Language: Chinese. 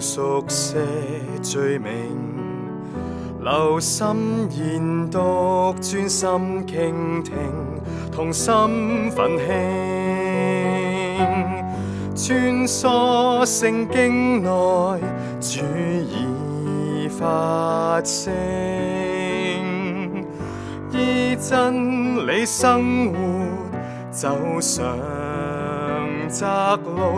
熟悉罪名，留心研读，专心倾听，同心奋兴，穿梭圣经内，主已发声，依真理生活，走上窄路。